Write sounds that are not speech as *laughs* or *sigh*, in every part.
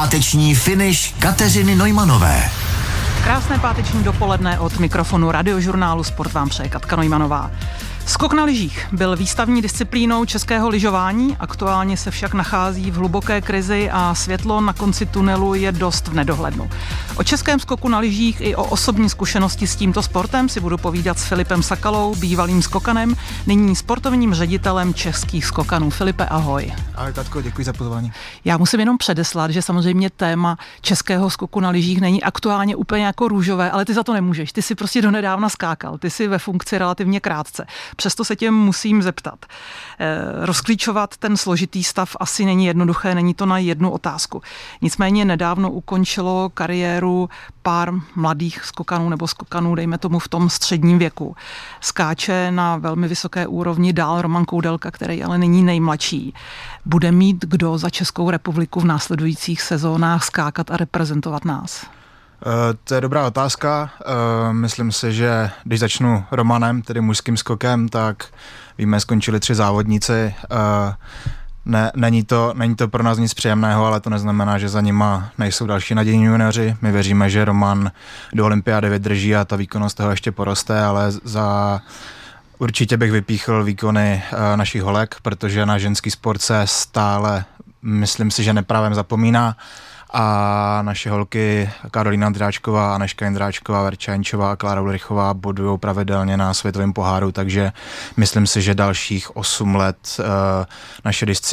Páteční finish Kateřiny Nojmanové. Krásné páteční dopoledne od mikrofonu radiožurnálu Sport vám přeje Katka Nojmanová. Skok na lyžích byl výstavní disciplínou českého lyžování, aktuálně se však nachází v hluboké krizi a světlo na konci tunelu je dost v nedohlednu. O českém skoku na lyžích i o osobní zkušenosti s tímto sportem si budu povídat s Filipem Sakalou, bývalým skokanem, nyní sportovním ředitelem českých skokanů. Filipe, ahoj. Ahoj, Tatko, děkuji za pozvání. Já musím jenom předeslat, že samozřejmě téma českého skoku na lyžích není aktuálně úplně jako růžové, ale ty za to nemůžeš. Ty si prostě donedávna skákal, ty si ve funkci relativně krátce přesto se těm musím zeptat. Eh, rozklíčovat ten složitý stav asi není jednoduché, není to na jednu otázku. Nicméně nedávno ukončilo kariéru pár mladých skokanů nebo skokanů, dejme tomu v tom středním věku. Skáče na velmi vysoké úrovni dál Roman Koudelka, který ale není nejmladší. Bude mít kdo za Českou republiku v následujících sezónách skákat a reprezentovat nás? Eh, to je dobrá otázka. Eh, myslím si, že když začnu Romanem, tedy mužským skokem, tak víme, skončili tři závodníci. Eh, ne, není, to, není to pro nás nic příjemného, ale to neznamená, že za nima nejsou další nadějní junioři. My věříme, že Roman do Olympiády vydrží a ta výkonnost toho ještě poroste, ale za Určitě bych vypíchl výkony našich holek, protože na ženský sport se stále, myslím si, že nepravem zapomíná a naše holky Karolina Andráčková, Aneška Jindráčková, Verča Jenčová a Klára Ulrichová bodují pravidelně na světovém poháru, takže myslím si, že dalších 8 let eh,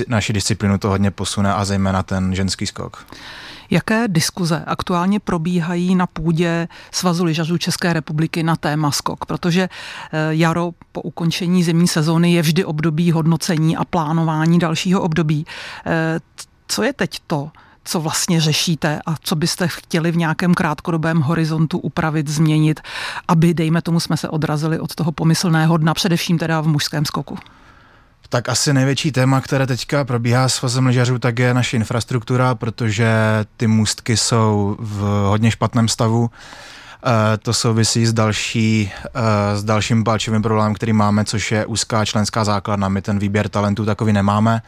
naše, disciplinu naši to hodně posune a zejména ten ženský skok. Jaké diskuze aktuálně probíhají na půdě Svazu lyžařů České republiky na téma skok? Protože eh, jaro po ukončení zimní sezóny je vždy období hodnocení a plánování dalšího období. Eh, co je teď to, co vlastně řešíte a co byste chtěli v nějakém krátkodobém horizontu upravit, změnit, aby, dejme tomu, jsme se odrazili od toho pomyslného dna, především teda v mužském skoku? Tak asi největší téma, které teďka probíhá s fazem ležařů, tak je naše infrastruktura, protože ty můstky jsou v hodně špatném stavu. E, to souvisí s, další, e, s dalším palčovým problémem, který máme, což je úzká členská základna. My ten výběr talentů takový nemáme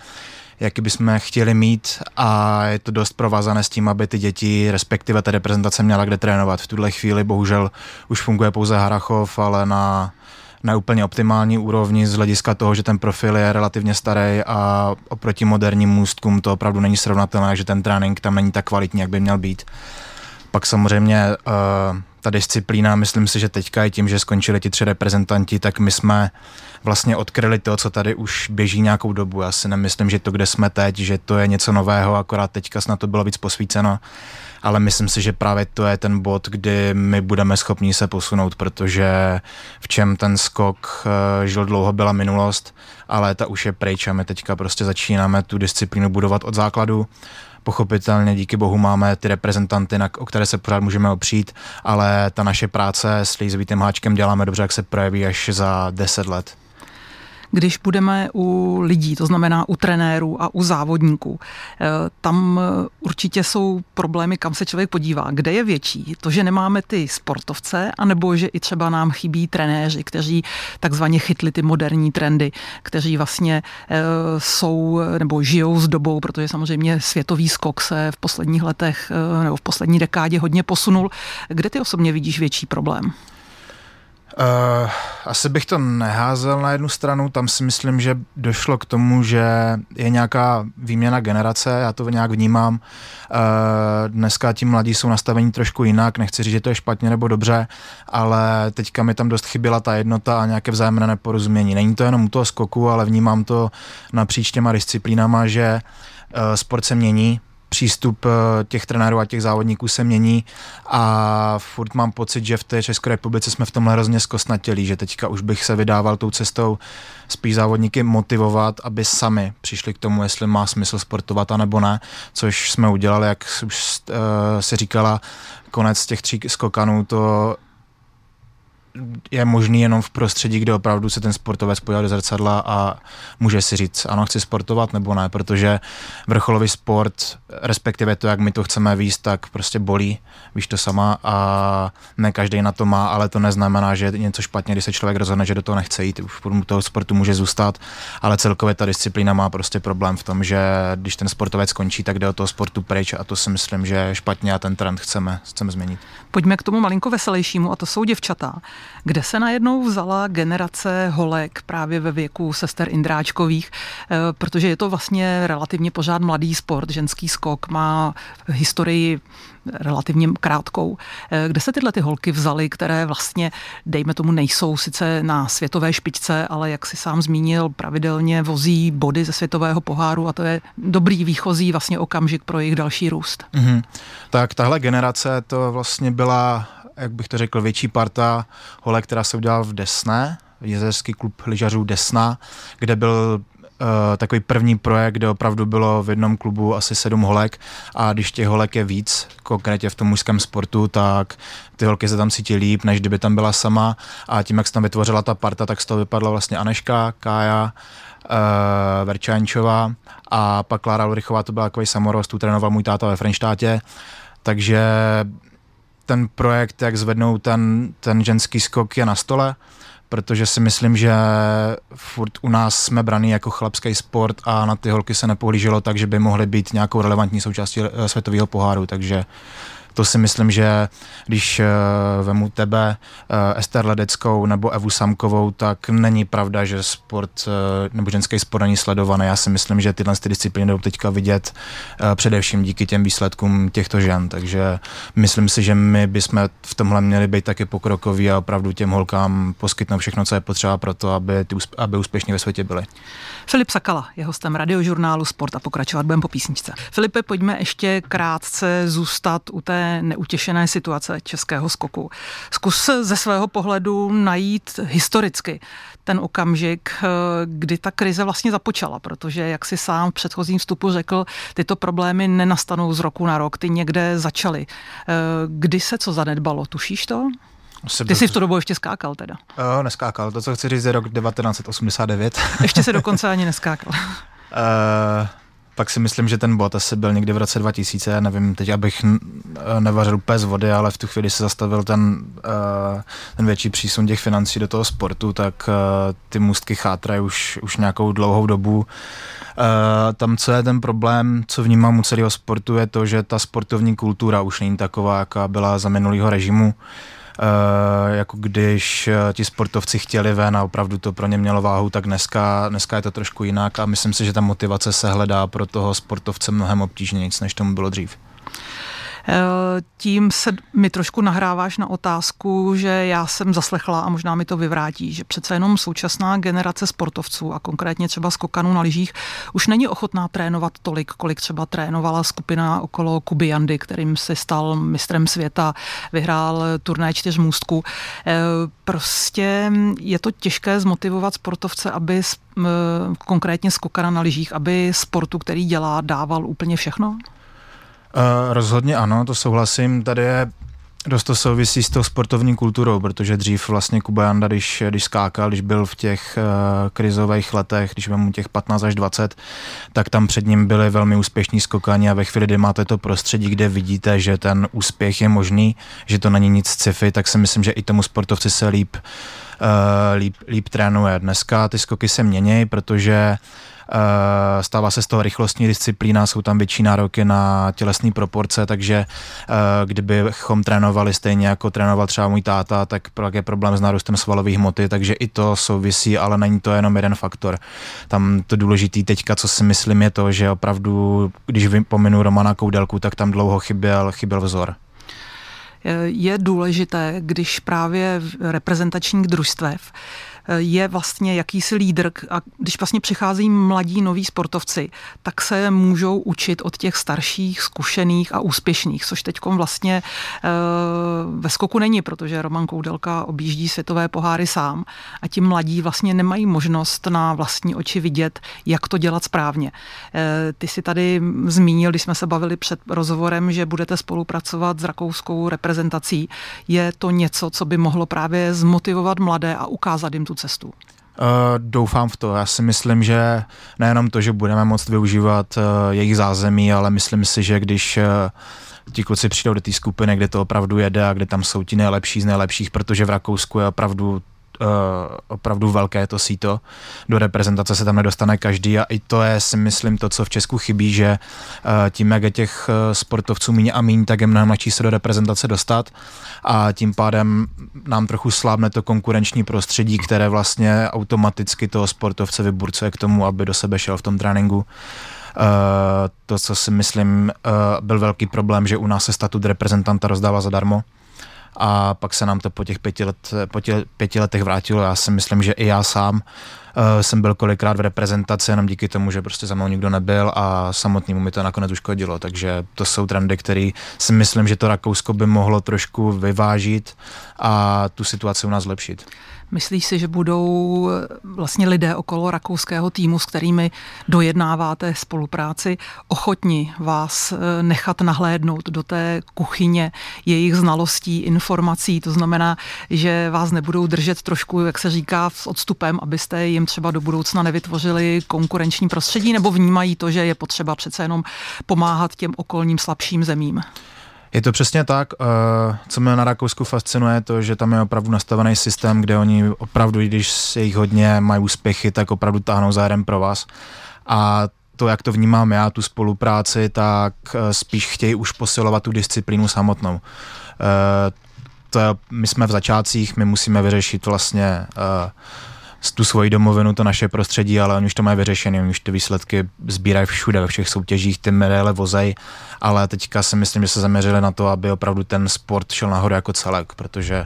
jaký bychom chtěli mít a je to dost provázané s tím, aby ty děti, respektive ta reprezentace měla kde trénovat. V tuhle chvíli bohužel už funguje pouze Harachov, ale na na úplně optimální úrovni z hlediska toho, že ten profil je relativně starý a oproti moderním můstkům to opravdu není srovnatelné, že ten trénink tam není tak kvalitní, jak by měl být. Pak samozřejmě eh, ta disciplína, myslím si, že teďka i tím, že skončili ti tři reprezentanti, tak my jsme vlastně odkryli to, co tady už běží nějakou dobu. Já si nemyslím, že to, kde jsme teď, že to je něco nového, akorát teďka snad to bylo víc posvíceno, ale myslím si, že právě to je ten bod, kdy my budeme schopni se posunout, protože v čem ten skok eh, žil dlouho byla minulost, ale ta už je pryč a my teďka prostě začínáme tu disciplínu budovat od základu pochopitelně díky bohu máme ty reprezentanty, na, o které se pořád můžeme opřít, ale ta naše práce s Lízvítým háčkem děláme dobře, jak se projeví až za 10 let když budeme u lidí, to znamená u trenérů a u závodníků. Eh, tam eh, určitě jsou problémy, kam se člověk podívá. Kde je větší? To, že nemáme ty sportovce, anebo že i třeba nám chybí trenéři, kteří takzvaně chytli ty moderní trendy, kteří vlastně eh, jsou nebo žijou s dobou, protože samozřejmě světový skok se v posledních letech nebo v poslední dekádě hodně posunul. Kde ty osobně vidíš větší problém? Uh, asi bych to neházel na jednu stranu, tam si myslím, že došlo k tomu, že je nějaká výměna generace, já to nějak vnímám. Uh, dneska ti mladí jsou nastavení trošku jinak, nechci říct, že to je špatně nebo dobře, ale teďka mi tam dost chyběla ta jednota a nějaké vzájemné neporozumění. Není to jenom u toho skoku, ale vnímám to napříč těma disciplínama, že uh, sport se mění, přístup eh, těch trenérů a těch závodníků se mění a furt mám pocit, že v té České republice jsme v tomhle hrozně zkosnatělí, že teďka už bych se vydával tou cestou spíš závodníky motivovat, aby sami přišli k tomu, jestli má smysl sportovat a nebo ne, což jsme udělali, jak už uh, říkala, konec těch tří skokanů, to je možný jenom v prostředí, kde opravdu se ten sportovec podívá do zrcadla a může si říct, ano, chci sportovat nebo ne, protože vrcholový sport, respektive to, jak my to chceme výst, tak prostě bolí, víš to sama a ne každý na to má, ale to neznamená, že je něco špatně, když se člověk rozhodne, že do toho nechce jít, už podle toho sportu může zůstat, ale celkově ta disciplína má prostě problém v tom, že když ten sportovec končí, tak jde o toho sportu pryč a to si myslím, že špatně a ten trend chceme, chceme změnit. Pojďme k tomu malinko veselějšímu a to jsou děvčata. Kde se najednou vzala generace holek právě ve věku sester Indráčkových, eh, protože je to vlastně relativně pořád mladý sport, ženský skok má historii relativně krátkou. Eh, kde se tyhle ty holky vzaly, které vlastně, dejme tomu, nejsou sice na světové špičce, ale jak si sám zmínil, pravidelně vozí body ze světového poháru a to je dobrý výchozí vlastně okamžik pro jejich další růst. Mm-hmm. Tak tahle generace to vlastně byla jak bych to řekl, větší parta hole, která se udělala v Desné, jezerský klub lyžařů Desna, kde byl uh, takový první projekt, kde opravdu bylo v jednom klubu asi sedm holek a když těch holek je víc, konkrétně v tom mužském sportu, tak ty holky se tam cítí líp, než kdyby tam byla sama a tím, jak se tam vytvořila ta parta, tak z toho vypadla vlastně Aneška, Kája, uh, eh, Verčančová a pak Klára Lurichová, to byla takový samorost, tu trénoval můj táta ve Frenštátě, takže ten projekt, jak zvednou ten, ten ženský skok je na stole, protože si myslím, že furt u nás jsme braný jako chlapský sport a na ty holky se nepohlíželo tak, že by mohly být nějakou relevantní součástí eh, světového poháru, takže uh, to si myslím, že když eh, vemu tebe, eh, Ester Ledeckou nebo Evu Samkovou, tak není pravda, že sport eh, nebo ženský sport není sledovaný. Já si myslím, že tyhle disciplíny jdou teďka vidět především díky těm výsledkům těchto žen. Takže myslím si, že my bychom v tomhle měli být taky pokrokoví a opravdu těm holkám poskytnout všechno, co je potřeba pro to, aby, ty, aby úspěšní ve světě byly. Filip Sakala je hostem radiožurnálu Sport a pokračovat budeme po písničce. Filipe, pojďme ještě krátce zůstat u té neutěšené situace českého skoku. Zkus ze svého pohledu najít historicky ten okamžik, eh, kdy ta krize vlastně započala, protože, jak si sám v předchozím vstupu řekl, tyto problémy nenastanou z roku na rok, ty někde začaly. Eh, kdy se co zanedbalo, tušíš to? Ty jsi v tu dobu ještě skákal teda. Uh, neskákal, to co chci říct je rok 1989. ještě se dokonce ani neskákal. Uh, pak si myslím, že ten bod asi byl někdy v roce 2000, já nevím, teď abych eh, nevařil úplně z vody, ale v tu chvíli se zastavil ten, eh, ten větší přísun těch financí do toho sportu, tak eh, ty můstky chátrají už, už nějakou dlouhou dobu. Tam, co je ten problém, co vnímám u celého sportu, je to, že ta sportovní kultura už není taková, jaká byla za minulého režimu. Eh, jako když eh, ti sportovci chtěli ven a opravdu to pro ně mělo váhu, tak dneska, dneska je to trošku jinak a myslím si, že ta motivace se hledá pro toho sportovce mnohem obtížněji, než tomu bylo dřív. Tím se mi trošku nahráváš na otázku, že já jsem zaslechla a možná mi to vyvrátí, že přece jenom současná generace sportovců a konkrétně třeba skokanů na lyžích už není ochotná trénovat tolik, kolik třeba trénovala skupina okolo Kuby Jandy, kterým se stal mistrem světa, vyhrál turné čtyř můstku. Eh, prostě je to těžké zmotivovat sportovce, aby eh, konkrétně skokana na lyžích, aby sportu, který dělá, dával úplně všechno? Eh, rozhodně ano, to souhlasím. Tady je Dost to souvisí s tou sportovní kulturou, protože dřív vlastně Kuba Janda, když, když skákal, když byl v těch uh, krizových letech, když mu těch 15 až 20, tak tam před ním byly velmi úspěšní skokání. a ve chvíli, kdy máte to prostředí, kde vidíte, že ten úspěch je možný, že to není nic sci-fi, tak si myslím, že i tomu sportovci se líp, uh, líp, líp trénuje. Dneska ty skoky se měnějí, protože uh, Eh, stává se z toho rychlostní disciplína, jsou tam větší nároky na tělesné proporce, takže eh, kdybychom trénovali stejně jako trénoval třeba můj táta, tak pak je problém s nárůstem svalových hmoty, takže i to souvisí, ale není to jenom jeden faktor. Tam to důležité teďka, co si myslím, je to, že opravdu, když pominu Romana Koudelku, tak tam dlouho chyběl, chyběl vzor eh, je důležité, když právě v reprezentačních družstev je vlastně jakýsi lídr a když vlastně přicházejí mladí noví sportovci, tak se můžou učit od těch starších, zkušených a úspěšných, což teď vlastně eh, ve skoku není, protože Roman Koudelka objíždí světové poháry sám a ti mladí vlastně nemají možnost na vlastní oči vidět, jak to dělat správně. Eh, ty si tady zmínil, když jsme se bavili před rozhovorem, že budete spolupracovat s rakouskou reprezentací. Je to něco, co by mohlo právě zmotivovat mladé a ukázat jim tu cestu? Uh, doufám v to. Já si myslím, že nejenom to, že budeme moct využívat uh, jejich zázemí, ale myslím si, že když uh, ti kluci přijdou do té skupiny, kde to opravdu jede a kde tam jsou ti nejlepší z nejlepších, protože v Rakousku je opravdu Eh, opravdu velké to síto. Do reprezentace se tam nedostane každý a i to je si myslím to, co v Česku chybí, že eh, tím, jak je těch eh, sportovců míň a míň, tak je mnohem mladší se do reprezentace dostat a tím pádem nám trochu slábne to konkurenční prostředí, které vlastně automaticky toho sportovce vyburcuje k tomu, aby do sebe šel v tom tréninku. Uh, to, co si myslím, uh, byl velký problém, že u nás se statut reprezentanta rozdává zadarmo a pak se nám to po těch pěti, let, po těch pěti letech vrátilo. Já si myslím, že i já sám Uh, jsem byl kolikrát v reprezentaci jenom díky tomu, že prostě za mnou nikdo nebyl a samotnému mi to nakonec uškodilo. Takže to jsou trendy, které si myslím, že to Rakousko by mohlo trošku vyvážit a tu situaci u nás zlepšit. Myslíš si, že budou eh, vlastně lidé okolo rakouského týmu, s kterými dojednáváte spolupráci, ochotni vás eh, nechat nahlédnout do té kuchyně jejich znalostí, informací? To znamená, že vás nebudou držet trošku, jak se říká, s odstupem, abyste jim jim třeba do budoucna nevytvořili konkurenční prostředí, nebo vnímají to, že je potřeba přece jenom pomáhat těm okolním slabším zemím? Je to přesně tak. Eh, co mě na Rakousku fascinuje, to, že tam je opravdu nastavený systém, kde oni opravdu, když se jich hodně mají úspěchy, tak opravdu táhnou za pro vás. A to, jak to vnímám já, tu spolupráci, tak eh, spíš chtějí už posilovat tu disciplínu samotnou. Eh, to je, my jsme v začátcích, my musíme vyřešit vlastně tu svoji domovinu, to naše prostředí, ale oni už to mají vyřešené, oni už ty výsledky sbírají všude, ve všech soutěžích, ty medaile vozají, ale teďka si myslím, že se zaměřili na to, aby opravdu ten sport šel nahoru jako celek, protože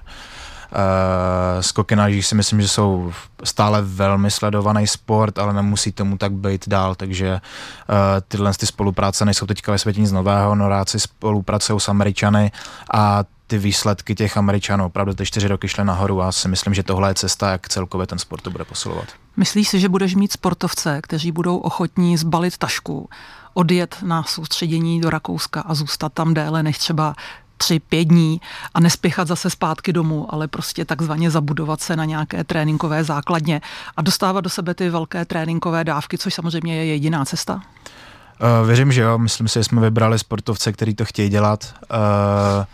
Uh, skoky na si myslím, že jsou stále velmi sledovaný sport, ale nemusí tomu tak být dál, takže uh, tyhle ty spolupráce nejsou teďka ve světě nic nového, si no, spolupracují s Američany a ty výsledky těch Američanů opravdu ty čtyři roky šly nahoru a si myslím, že tohle je cesta, jak celkově ten sport to bude posilovat. Myslíš si, že budeš mít sportovce, kteří budou ochotní zbalit tašku, odjet na soustředění do Rakouska a zůstat tam déle než třeba tři, pět dní a nespěchat zase zpátky domů, ale prostě takzvaně zabudovat se na nějaké tréninkové základně a dostávat do sebe ty velké tréninkové dávky, což samozřejmě je jediná cesta? Eh, věřím, že jo. Myslím si, že jsme vybrali sportovce, který to chtějí dělat. Uh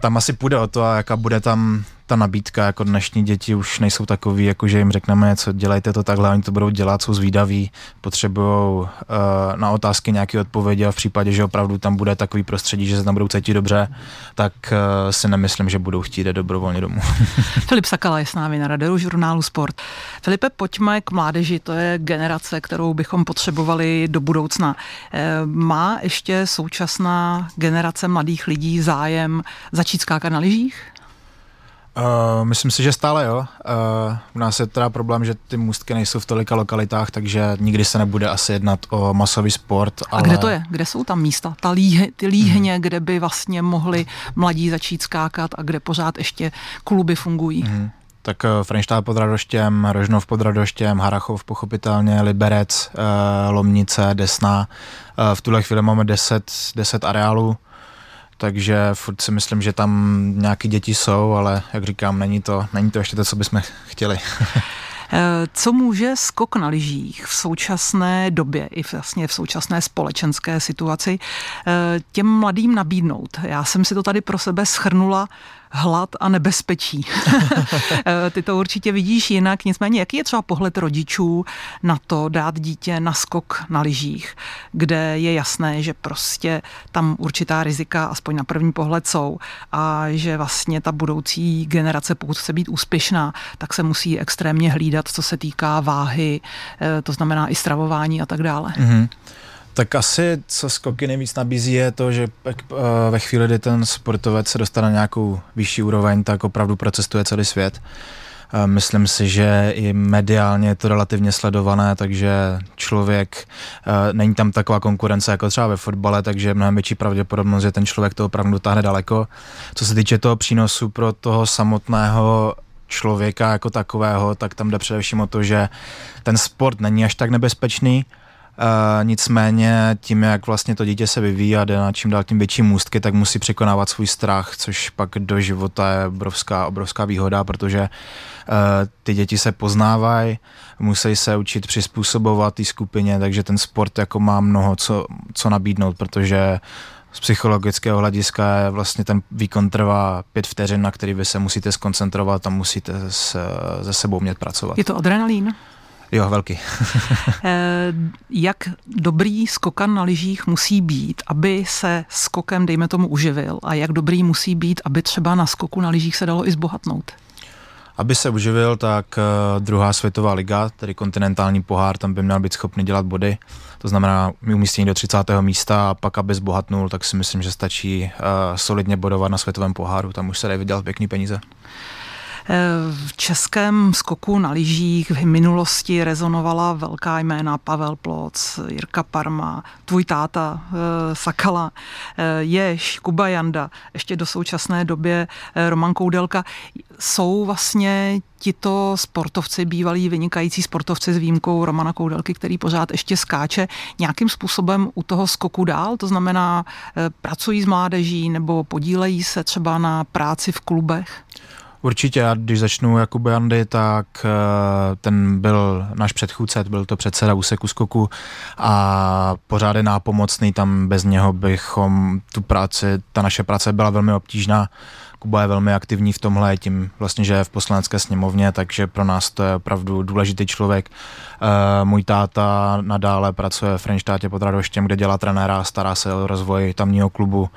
tam asi půjde o to, jaká bude tam ta nabídka, jako dnešní děti už nejsou takový, jako že jim řekneme, co dělejte to takhle, oni to budou dělat, jsou zvídaví, potřebují uh, eh, na otázky nějaké odpovědi a v případě, že opravdu tam bude takový prostředí, že se tam budou cítit dobře, tak uh, si nemyslím, že budou chtít jít dobrovolně domů. *laughs* Filip Sakala je s námi na radaru žurnálu Sport. Filipe, pojďme k mládeži, to je generace, kterou bychom potřebovali do budoucna. Eh, má ještě současná generace mladých lidí zájem začít skákat na lyžích? Uh, myslím si, že stále jo. Uh, u nás je teda problém, že ty můstky nejsou v tolika lokalitách, takže nikdy se nebude asi jednat o masový sport. Ale... A kde to je? Kde jsou tam místa? Ta líh- ty mhm. líhně, mm. kde by vlastně mohli mladí začít skákat a kde pořád ještě kluby fungují? Mm. Tak uh, eh, Frenštál pod Radoštěm, Rožnov pod Radoštěm, Harachov pochopitelně, Liberec, uh, Lomnice, Desna. Uh, v tuhle chvíli máme 10, 10 areálů takže furt si myslím, že tam nějaké děti jsou, ale jak říkám, není to, není to ještě to, co bychom chtěli. *laughs* Eh, co může skok na lyžích v současné době i vlastně v současné společenské situaci eh, těm mladým nabídnout? Já jsem si to tady pro sebe schrnula hlad a nebezpečí. *laughs* Eh, ty to určitě vidíš jinak, nicméně jaký je třeba pohled rodičů na to dát dítě na skok na lyžích, kde je jasné, že prostě tam určitá rizika, aspoň na první pohled jsou a že vlastně ta budoucí generace, pokud chce být úspěšná, tak se musí extrémně hlídat, co se týká váhy, eh, to znamená i stravování a tak dále. Mm-hmm. Tak asi, co skoky nejvíc nabízí, je to, že eh, ve chvíli, kdy ten sportovec se dostane na nějakou vyšší úroveň, tak opravdu procestuje celý svět. Eh, myslím si, že i mediálně je to relativně sledované, takže člověk, eh, není tam taková konkurence jako třeba ve fotbale, takže je mnohem větší pravděpodobnost, že ten člověk to opravdu dotáhne daleko. Co se týče toho přínosu pro toho samotného člověka jako takového, tak tam jde především o to, že ten sport není až tak nebezpečný, Eh, nicméně tím, jak vlastně to dítě se vyvíjí a jde na čím dál tím větší můstky, tak musí překonávat svůj strach, což pak do života je obrovská, obrovská výhoda, protože eh, ty děti se poznávají, musí se učit přizpůsobovat té skupině, takže ten sport jako má mnoho co, co nabídnout, protože z psychologického hlediska je vlastně ten výkon trvá pět vteřin, na který vy se musíte skoncentrovat a musíte se, se sebou umět pracovat. Je to adrenalín? Jo, velký. *laughs* Eh, jak dobrý skokan na lyžích musí být, aby se skokem, dejme tomu, uživil a jak dobrý musí být, aby třeba na skoku na lyžích se dalo i zbohatnout? Aby se uživil, tak eh, druhá světová liga, tedy kontinentální pohár, tam by měl být schopný dělat body. To znamená umístění do 30. místa a pak, aby zbohatnul, tak si myslím, že stačí eh, solidně bodovat na světovém poháru. Tam už se dají vydělat pěkný peníze. V českém skoku na lyžích v minulosti rezonovala velká jména Pavel Ploc, Jirka Parma, tvůj táta eh, Sakala, eh, Jež, Kuba Janda, ještě do současné době eh, Roman Koudelka. Jsou vlastně tito sportovci, bývalí vynikající sportovci s výjimkou Romana Koudelky, který pořád ještě skáče, nějakým způsobem u toho skoku dál, to znamená pracují s mládeží nebo podílejí se třeba na práci v klubech? Určitě, já když začnu Jakuby Jandy, tak eh, ten byl náš předchůdce, byl to předseda úseku skoku a pořád je nápomocný, tam bez něho bychom tu práci, ta naše práce byla velmi obtížná. Kuba je velmi aktivní v tomhle, tím vlastně, že je v poslanecké sněmovně, takže pro nás to je opravdu důležitý člověk. E, můj táta nadále pracuje v Frenštátě pod Radoštěm, kde dělá trenéra, stará se o rozvoj tamního klubu.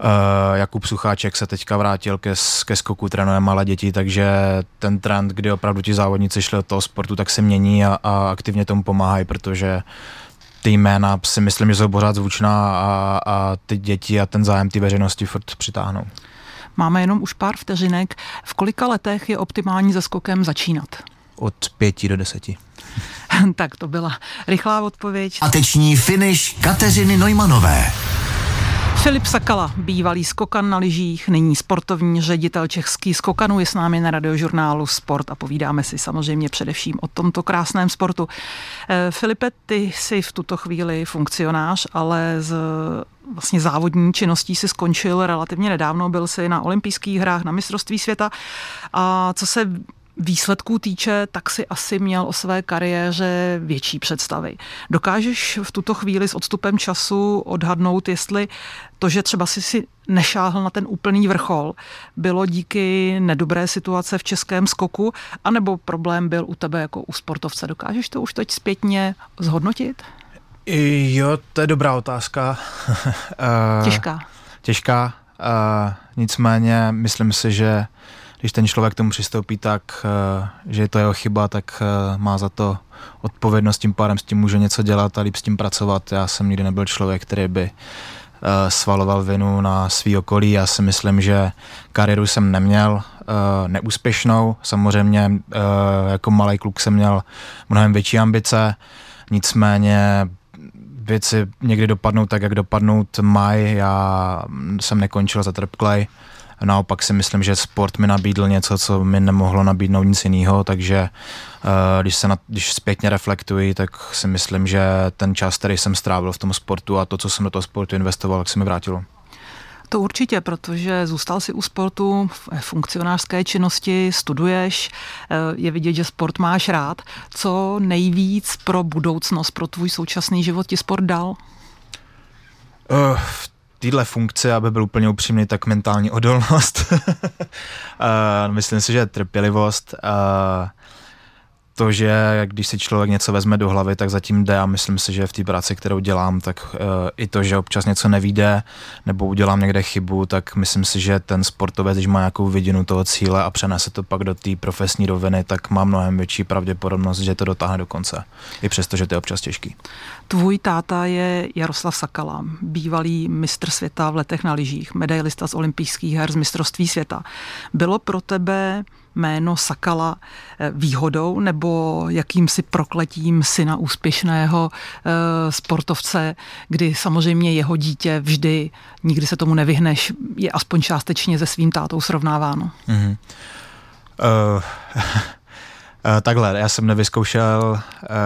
Eh, Jakub Sucháček se teďka vrátil ke, ke skoku, trénuje malé děti, takže ten trend, kdy opravdu ti závodníci šli od toho sportu, tak se mění a, a aktivně tomu pomáhají, protože ty jména si myslím, že jsou pořád zvučná a, a ty děti a ten zájem ty veřejnosti furt přitáhnou. Máme jenom už pár vteřinek. V kolika letech je optimální za skokem začínat? Od pěti do deseti. *laughs* tak to byla rychlá odpověď. A teční finish Kateřiny Neumanové. Filip Sakala, bývalý skokan na lyžích, nyní sportovní ředitel českých skokanů, je s námi na radiožurnálu Sport a povídáme si samozřejmě především o tomto krásném sportu. Eh, Filipe, ty jsi v tuto chvíli funkcionář, ale z vlastně závodní činností si skončil relativně nedávno, byl si na olympijských hrách, na mistrovství světa. A co se výsledků týče, tak si asi měl o své kariéře větší představy. Dokážeš v tuto chvíli s odstupem času odhadnout, jestli to, že třeba si si nešáhl na ten úplný vrchol, bylo díky nedobré situace v českém skoku, anebo problém byl u tebe jako u sportovce. Dokážeš to už teď zpětně zhodnotit? Jo, to je dobrá otázka. *laughs* Eh, těžká. Těžká. Eh, nicméně myslím si, že když ten člověk k tomu přistoupí tak, eh, že je to jeho chyba, tak eh, má za to odpovědnost, tím pádem s tím může něco dělat a líp s tím pracovat. Já jsem nikdy nebyl člověk, který by eh, svaloval vinu na svý okolí. Já si myslím, že kariéru jsem neměl neúspěšnou. Samozřejmě jako malý kluk jsem měl mnohem větší ambice, nicméně věci někdy dopadnou tak, jak dopadnout mají. Já jsem nekončil za Trpklej. Naopak si myslím, že sport mi nabídl něco, co mi nemohlo nabídnout nic jiného, takže eh, když se na, když zpětně reflektuji, tak si myslím, že ten čas, který jsem strávil v tom sportu a to, co jsem do toho sportu investoval, tak se mi vrátilo. To určitě, protože zůstal si u sportu, v eh, funkcionářské činnosti, studuješ, eh, je vidět, že sport máš rád. Co nejvíc pro budoucnost, pro tvůj současný život ti sport dal? Uh, téhle funkci, aby byl úplně upřímný, tak mentální odolnost. uh, *laughs* myslím si, že trpělivost. Uh, to, že když si člověk něco vezme do hlavy, tak zatím jde a myslím si, že v té práci, kterou dělám, tak e, i to, že občas něco nevíde nebo udělám někde chybu, tak myslím si, že ten sportovec, když má nějakou vidinu toho cíle a přenese to pak do té profesní roviny, tak má mnohem větší pravděpodobnost, že to dotáhne do konce. I přesto, že to je občas těžký. Tvůj táta je Jaroslav Sakala, bývalý mistr světa v letech na lyžích, medailista z olympijských her z mistrovství světa. Bylo pro tebe jméno Sakala eh, výhodou nebo jakýmsi prokletím syna úspěšného eh, sportovce, kdy samozřejmě jeho dítě vždy, nikdy se tomu nevyhneš, je aspoň částečně se svým tátou srovnáváno? Mm-hmm. Uh, *laughs* takhle, já jsem nevyzkoušel,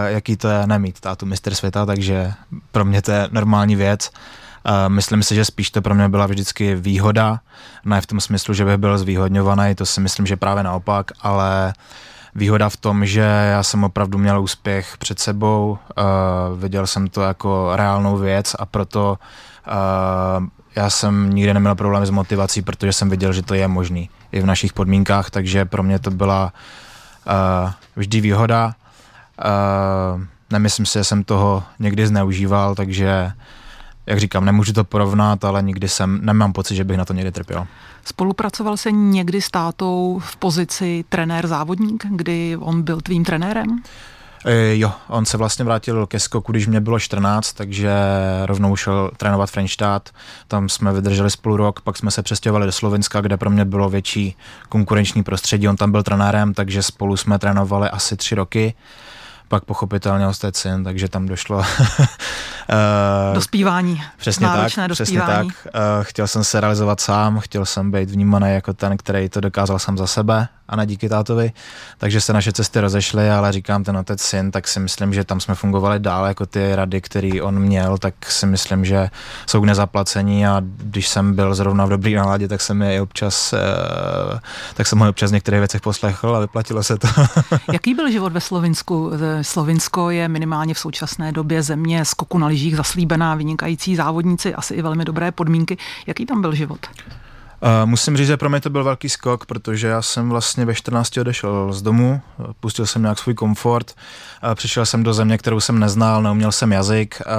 jaký to je nemít tátu mistr světa, takže pro mě to je normální věc. Myslím si, že spíš to pro mě byla vždycky výhoda, ne v tom smyslu, že bych byl zvýhodňovaný, to si myslím, že právě naopak, ale výhoda v tom, že já jsem opravdu měl úspěch před sebou, uh, viděl jsem to jako reálnou věc a proto uh, já jsem nikdy neměl problém s motivací, protože jsem viděl, že to je možný i v našich podmínkách, takže pro mě to byla uh, vždy výhoda. Uh, nemyslím si, že jsem toho někdy zneužíval, takže jak říkám, nemůžu to porovnat, ale nikdy jsem, nemám pocit, že bych na to někdy trpěl. Spolupracoval se někdy s tátou v pozici trenér-závodník, kdy on byl tvým trenérem? E, jo, on se vlastně vrátil ke skoku, když mě bylo 14, takže rovnou šel trénovat Frenštát. Tam jsme vydrželi spolu rok, pak jsme se přestěhovali do Slovenska, kde pro mě bylo větší konkurenční prostředí. On tam byl trenérem, takže spolu jsme trénovali asi tři roky pak pochopitelně syn, takže tam došlo... dospívání. Přesně Náročné tak, dospívání. přesně tak. Eh, chtěl jsem se realizovat sám, chtěl jsem být vnímaný jako ten, který to dokázal sám za sebe a na díky tátovi, takže se naše cesty rozešly, ale říkám ten otec syn, tak si myslím, že tam jsme fungovali dál, jako ty rady, které on měl, tak si myslím, že jsou k nezaplacení a když jsem byl zrovna v dobrý náladě, tak jsem je občas, eh, tak jsem ho občas v některých věcech poslechl a vyplatilo se to. *laughs* Jaký byl život ve Slovinsku? Eh, Slovinsko je minimálně v současné době země skoku na lyžích zaslíbená, vynikající závodníci, asi i velmi dobré podmínky. Jaký tam byl život? Uh, musím říct, že pro mě to byl velký skok, protože já jsem vlastně ve 14 odešel z domu, pustil jsem nějak svůj komfort, uh, přišel jsem do země, kterou jsem neznal, neuměl jsem jazyk uh,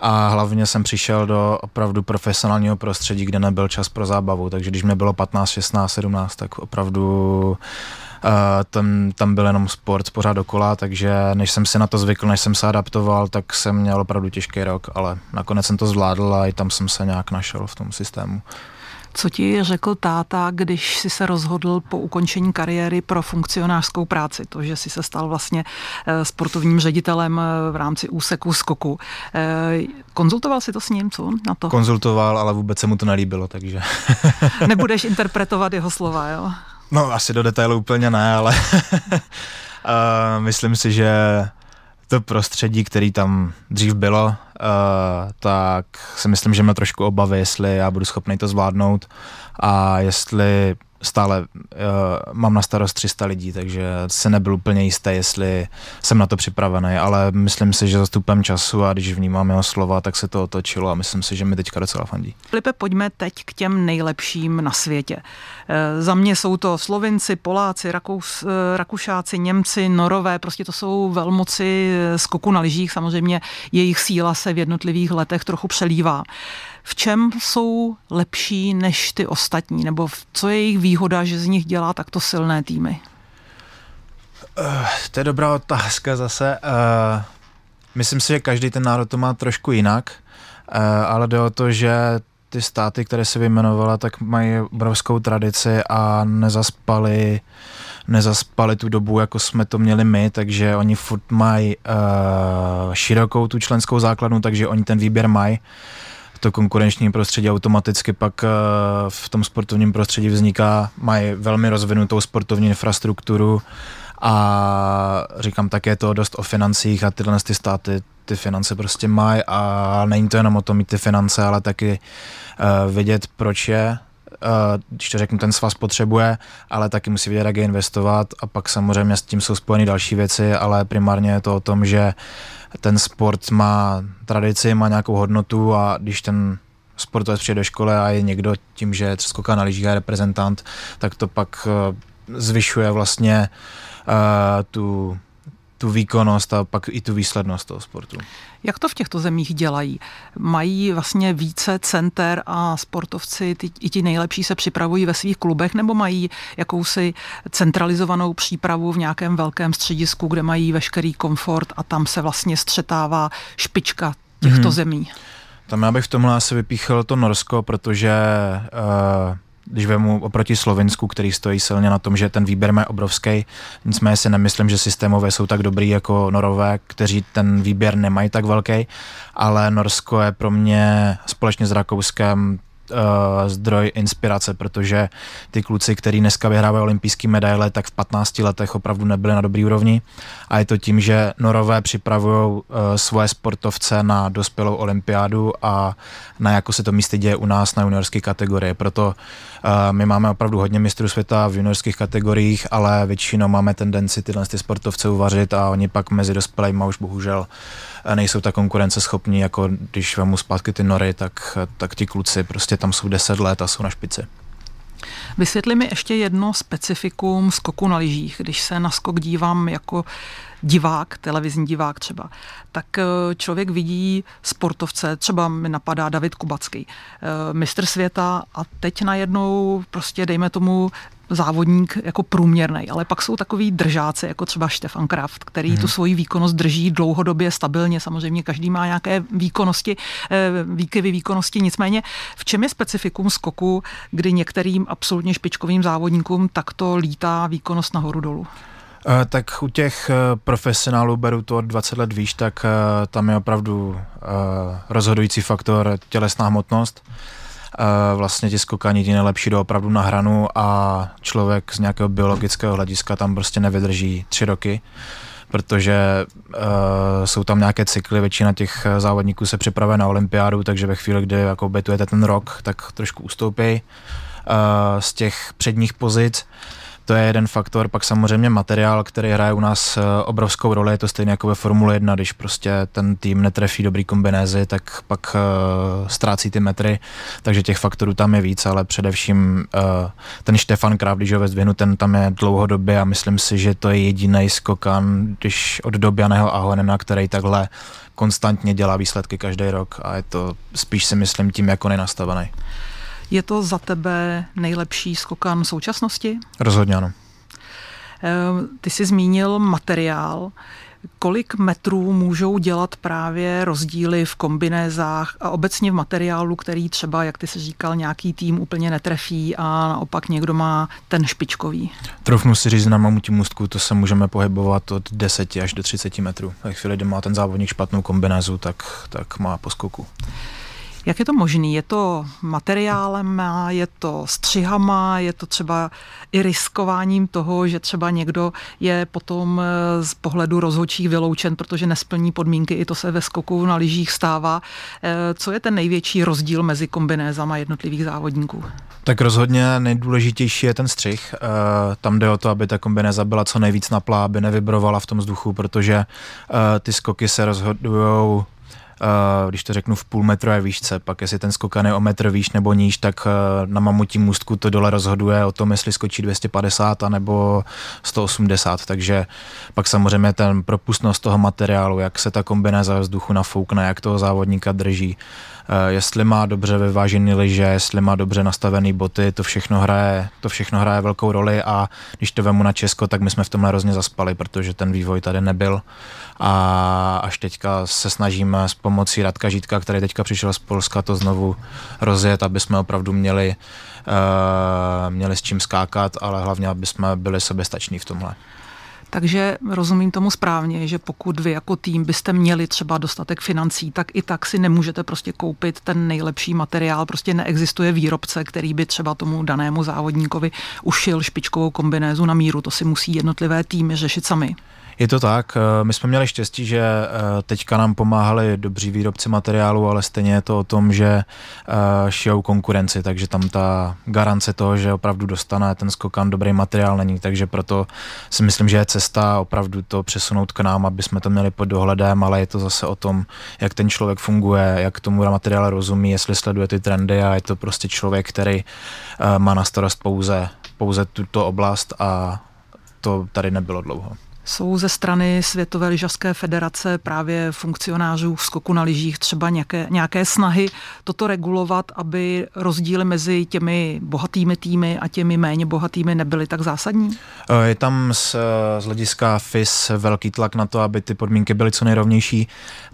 a hlavně jsem přišel do opravdu profesionálního prostředí, kde nebyl čas pro zábavu, takže když mě bylo 15, 16, 17, tak opravdu Uh, tam, tam byl jenom sport pořád dokola, takže než jsem si na to zvykl, než jsem se adaptoval, tak jsem měl opravdu těžký rok, ale nakonec jsem to zvládl a i tam jsem se nějak našel v tom systému. Co ti řekl táta, když jsi se rozhodl po ukončení kariéry pro funkcionářskou práci? To, že jsi se stal vlastně eh, sportovním ředitelem eh, v rámci úseku skoku. Eh, konzultoval jsi to s ním, co na to? Konzultoval, ale vůbec se mu to nelíbilo, takže... *laughs* Nebudeš interpretovat jeho slova, jo? No, asi do detailu úplně ne, ale *laughs* myslím si, že to prostředí, který tam dřív bylo, uh, tak si myslím, že mě trošku obavy, jestli já budu schopný to zvládnout a jestli stále uh, mám na starost 300 lidí, takže se nebyl úplně jistý, jestli jsem na to připravený, ale myslím si, že zastupem času a když vnímám jeho slova, tak se to otočilo a myslím si, že mi teďka docela fandí. Filipe, pojďme teď k těm nejlepším na světě. E, za mě jsou to Slovinci, Poláci, Rakus, eh, Rakušáci, Němci, Norové, prostě to jsou velmoci skoku na lyžích, samozřejmě jejich síla se v jednotlivých letech trochu přelívá v čem jsou lepší než ty ostatní, nebo co je jejich výhoda, že z nich dělá takto silné týmy? Uh, to je dobrá otázka zase. Uh, myslím si, že každý ten národ to má trošku jinak, uh, ale jde o to, že ty státy, které se vyjmenovala, tak mají obrovskou tradici a nezaspali, nezaspali tu dobu, jako jsme to měli my, takže oni furt mají uh, širokou tu členskou základnu, takže oni ten výběr mají. Uh, v to konkurenční prostředí automaticky pak eh, v tom sportovním prostředí vzniká, mají velmi rozvinutou sportovní infrastrukturu a říkám, tak je to dost o financích a tyhle ty státy ty finance prostě mají a není to jenom o tom mít ty finance, ale taky uh, vidět, proč je Eh, když to řeknu, ten svaz potřebuje, ale taky musí vědět, jak je investovat a pak samozřejmě s tím jsou spojeny další věci, ale primárně je to o tom, že ten sport má tradici, má nějakou hodnotu a když ten sportovec přijde do školy a je někdo tím, že je na lyžích a reprezentant, tak to pak eh, zvyšuje vlastně uh, tu tu výkonnost a pak i tu výslednost toho sportu. Jak to v těchto zemích dělají? Mají vlastně více center a sportovci, ty, i ti nejlepší se připravují ve svých klubech, nebo mají jakousi centralizovanou přípravu v nějakém velkém středisku, kde mají veškerý komfort a tam se vlastně střetává špička těchto mm-hmm. zemí? Tam já bych v tomhle asi vypíchl to Norsko, protože uh, když vemu oproti Slovensku, který stojí silně na tom, že ten výběr má obrovský, nicméně si nemyslím, že systémové jsou tak dobrý jako Norové, kteří ten výběr nemají tak velký, ale Norsko je pro mě společně s Rakouskem uh, zdroj inspirace, protože ty kluci, který dneska vyhrávají olympijské medaile, tak v 15 letech opravdu nebyli na dobrý úrovni. A je to tím, že Norové připravují uh, svoje sportovce na dospělou olympiádu a na jako se to místě děje u nás na juniorské kategorie. Proto uh, my máme opravdu hodně mistrů světa v juniorských kategoriích, ale většinou máme tendenci tyhle ty sportovce uvařit a oni pak mezi dospělými už bohužel uh, nejsou tak konkurenceschopní, jako když vemu zpátky ty nory, tak, tak ti kluci prostě tam jsou 10 let a jsou na špici. Vysvětli mi ještě jedno specifikum skoku na lyžích. Když se na skok dívám jako divák, televizní divák třeba, tak eh, člověk vidí sportovce, třeba mi napadá David Kubacký, eh, mistr světa a teď najednou prostě dejme tomu závodník jako průměrný, ale pak jsou takový držáci, jako třeba Štefan Kraft, který hmm. tu mhm. svoji výkonnost drží dlouhodobě, stabilně, samozřejmě každý má nějaké výkonnosti, eh, výkyvy výkonnosti, nicméně v čem je specifikum skoku, kdy některým absolutně špičkovým závodníkům takto lítá výkonnost nahoru dolů? Eh, tak u těch eh, profesionálů beru to od 20 let výš, tak eh, tam je opravdu rozhodující faktor tělesná hmotnost. Vlastně ti skokanidi nejlepší do opravdu na hranu a člověk z nějakého biologického hlediska tam prostě nevydrží tři roky protože jsou tam nějaké cykly, většina těch závodníků se připravuje na olympiádu, takže ve chvíli, kdy jako betujete ten rok, tak trošku ustoupí z těch předních pozic. To je jeden faktor, pak samozřejmě materiál, který hraje u nás eh, obrovskou roli, je to stejně jako ve Formule 1, když prostě ten tým netrefí dobrý kombinézy, tak pak uh, ztrácí ty metry, takže těch faktorů tam je víc, ale především uh, ten Štefan Kráv, když ho vezvěnu, ten tam je dlouhodobě a myslím si, že to je jediný skokan, když od doby Ahonena, který takhle konstantně dělá výsledky každý rok a je to spíš si myslím tím, jako nenastavený. nastavený. Je to za tebe nejlepší skokan současnosti? Rozhodně ano. Eh, ty jsi zmínil materiál. Kolik metrů můžou dělat právě rozdíly v kombinézách a obecně v materiálu, který třeba, jak ty jsi říkal, nějaký tým úplně netrefí a naopak někdo má ten špičkový? Trofnu si říct, na mamutí můstku to se můžeme pohybovat od 10 až do 30 metrů. Ve chvíli, kdy má ten závodník špatnou kombinézu, tak, tak má poskoku. Jak je to možné? Je to materiálem, je to střihama, je to třeba i riskováním toho, že třeba někdo je potom eh, z pohledu rozhodčích vyloučen, protože nesplní podmínky, i to se ve skoku na lyžích stává. Eh, co je ten největší rozdíl mezi kombinézama jednotlivých závodníků? Tak rozhodně nejdůležitější je ten střih. Eh, tam jde o to, aby ta kombinéza byla co nejvíc naplá, aby nevybrovala v tom vzduchu, protože ty skoky se rozhodují uh, když to řeknu v půl metru je výšce, pak jestli ten skokan je o metr výš nebo níž, tak uh, na mamutí můstku to dole rozhoduje o tom, jestli skočí 250 a nebo 180, takže pak samozřejmě ten propustnost toho materiálu, jak se ta kombinace vzduchu nafoukne, jak toho závodníka drží, uh, Eh, jestli má dobře vyvážený lyže, jestli má dobře nastavené boty, to všechno hraje, to všechno hraje velkou roli a když to vemu na Česko, tak my jsme v tomhle hrozně zaspali, protože ten vývoj tady nebyl a až teďka se snažíme s pomocí Radka Žítka, který teďka přišel z Polska, to znovu rozjet, aby jsme opravdu měli, eh, měli s čím skákat, ale hlavně, aby jsme byli soběstační v tomhle. Takže rozumím tomu správně, že pokud vy jako tým byste měli třeba dostatek financí, tak i tak si nemůžete prostě koupit ten nejlepší materiál. Prostě neexistuje výrobce, který by třeba tomu danému závodníkovi ušil špičkovou kombinézu na míru. To si musí jednotlivé týmy řešit sami. Je to tak. Eh, my jsme měli štěstí, že eh, teďka nám pomáhali dobří výrobci materiálu, ale stejně je to o tom, že eh, šijou konkurenci, takže tam ta garance toho, že opravdu dostane ten skokan dobrý materiál není, takže proto si myslím, že je cesta opravdu to přesunout k nám, aby jsme to měli pod dohledem, ale je to zase o tom, jak ten člověk funguje, jak tomu materiál rozumí, jestli sleduje ty trendy a je to prostě člověk, který má na starost pouze, pouze tuto oblast a to tady nebylo dlouho. Jsou ze strany Světové lyžařské federace právě funkcionářů v skoku na lyžích třeba nějaké, nějaké snahy toto regulovat, aby rozdíly mezi těmi bohatými týmy a těmi méně bohatými nebyly tak zásadní? Je tam z, z hlediska FIS velký tlak na to, aby ty podmínky byly co nejrovnější.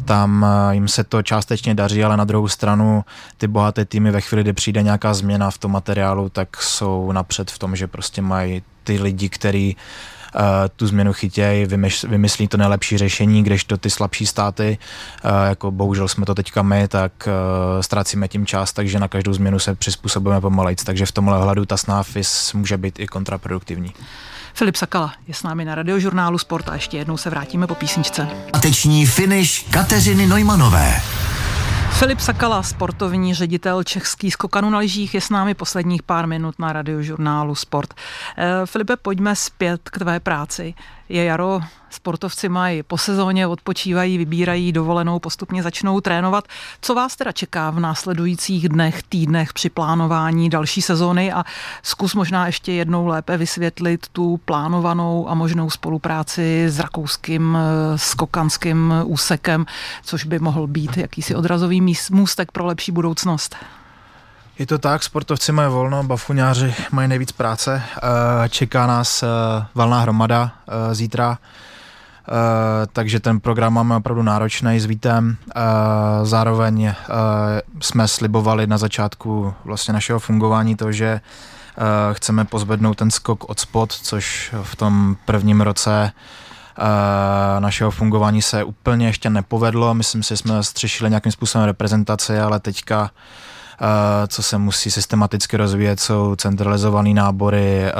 Tam eh, jim se to částečně daří, ale na druhou stranu ty bohaté týmy ve chvíli, kdy přijde nějaká změna v tom materiálu, tak jsou napřed v tom, že prostě mají ty lidi, který uh, Eh, tu změnu chytějí, vymyslí to nejlepší řešení, kdežto ty slabší státy, eh, jako bohužel jsme to teďka my, tak eh, ztrácíme tím čas, takže na každou změnu se přizpůsobíme pomalejc. Takže v tomhle hledu ta snáfis může být i kontraproduktivní. Filip Sakala je s námi na radiožurnálu Sport a ještě jednou se vrátíme po písničce. Teční finish Kateřiny Neumanové. Filip Sakala, sportovní ředitel českých skokanů na lyžích, je s námi posledních pár minut na radiožurnálu Sport. Eh, Filipe, pojďme zpět k tvé práci je jaro, sportovci mají po sezóně, odpočívají, vybírají dovolenou, postupně začnou trénovat. Co vás teda čeká v následujících dnech, týdnech při plánování další sezóny a zkus možná ještě jednou lépe vysvětlit tu plánovanou a možnou spolupráci s rakouským eh, skokanským úsekem, což by mohl být jakýsi odrazový můstek pro lepší budoucnost. Je to tak, sportovci mají volno, bafuňáři mají nejvíc práce. Eh, čeká nás eh, valná hromada eh, zítra, takže ten program máme opravdu náročný s Vítem. Zároveň jsme slibovali na začátku vlastně našeho fungování to, že chceme pozvednout ten skok od spod, což v tom prvním roce našeho fungování se úplně ještě nepovedlo. Myslím si, že jsme střešili nějakým způsobem reprezentaci, ale teďka Eh, co se musí systematicky rozvíjet, jsou centralizované nábory, eh,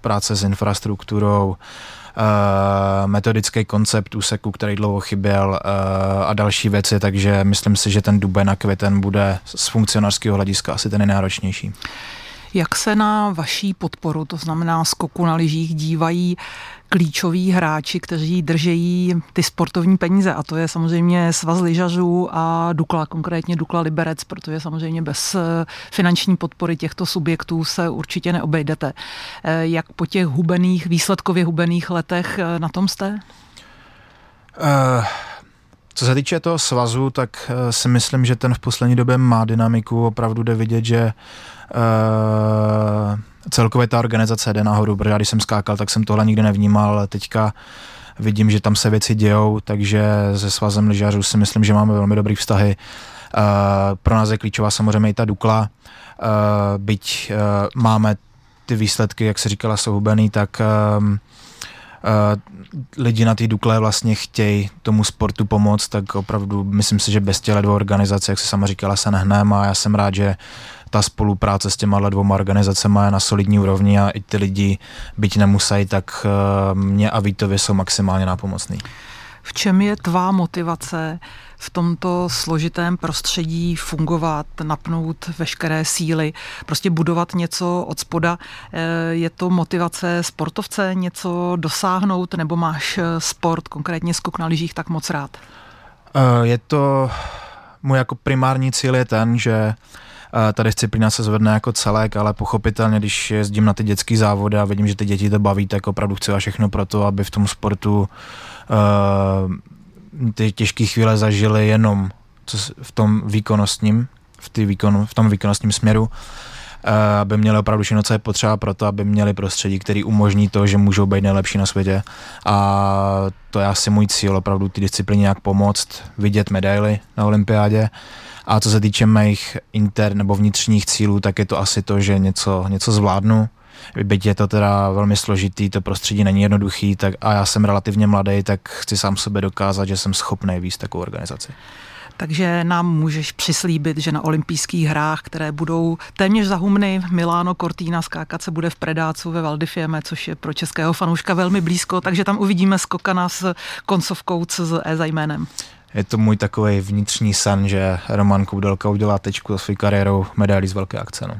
práce s infrastrukturou, eh, metodický koncept úseku, který dlouho chyběl a další věci, takže myslím si, že ten duben a květen bude z funkcionářského hlediska asi ten nejnáročnější. Jak se na vaší podporu, to znamená skoku na lyžích, dívají klíčoví hráči, kteří držejí ty sportovní peníze a to je samozřejmě svaz lyžařů a Dukla, konkrétně Dukla Liberec, protože samozřejmě bez eh, finanční podpory těchto subjektů se určitě neobejdete. Eh, jak po těch hubených, výsledkově hubených letech eh, na tom jste? Uh... Co se týče toho svazu, tak si myslím, že ten v poslední době má dynamiku. Opravdu jde vidět, že Uh, celkově ta organizace jde nahoru, protože když jsem skákal, tak jsem tohle nikdy nevnímal. Teďka vidím, že tam se věci dějou, takže se svazem lyžařů si myslím, že máme velmi dobrý vztahy. Uh, pro nás je klíčová samozřejmě i ta Dukla, uh, byť uh, máme ty výsledky, jak se říkala, jsou hubený, tak um, Uh, lidi na té Dukle vlastně chtějí tomu sportu pomoct, tak opravdu myslím si, že bez těle dvou organizace, jak se sama říkala, se nehneme a já jsem rád, že ta spolupráce s těma dvěma organizacemi je na solidní úrovni a i ty lidi, byť nemusí, tak eh, mě a Vítově jsou maximálně nápomocný. V čem je tvá motivace v tomto složitém prostředí fungovat, napnout veškeré síly, prostě budovat něco od spoda? Eh, je to motivace sportovce něco dosáhnout, nebo máš eh, sport, konkrétně skok na lyžích, tak moc rád? Je to... Můj jako primární cíl je ten, že uh, Eh, ta disciplína se zvedne jako celek, ale pochopitelně, když jezdím na ty dětské závody a vidím, že ty děti to baví, tak opravdu chci všechno pro to, aby v tom sportu uh, ty těžké chvíle zažili jenom v tom výkonnostním, v, ty výkon, v tom výkonnostním směru Eh, aby měli opravdu všechno, co je potřeba pro to, aby měli prostředí, který umožní to, že můžou být nejlepší na světě. A to je asi můj cíl, opravdu ty disciplíně nějak pomoct, vidět medaily na olympiádě. A co se týče mých inter nebo vnitřních cílů, tak je to asi to, že něco, něco zvládnu, byť je to teda velmi složitý, to prostředí není jednoduchý tak, a já jsem relativně mladý, tak chci sám sebe dokázat, že jsem schopný víc takovou organizaci takže nám můžeš přislíbit, že na olympijských hrách, které budou téměř za humny, Miláno Cortina skákat se bude v Predácu ve Valdifieme, což je pro českého fanouška velmi blízko, takže tam uvidíme skokana s koncovkou CZE za jménem. Je to můj takový vnitřní san, že Roman Koudelka udělá tečku za svou kariérou medailí z velké akce. No.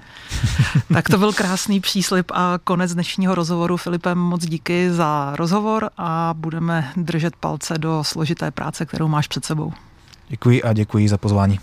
*laughs* tak to byl krásný příslip a konec dnešního rozhovoru. Filipem moc díky za rozhovor a budeme držet palce do složité práce, kterou máš před sebou. Děkuji a děkuji za pozvání.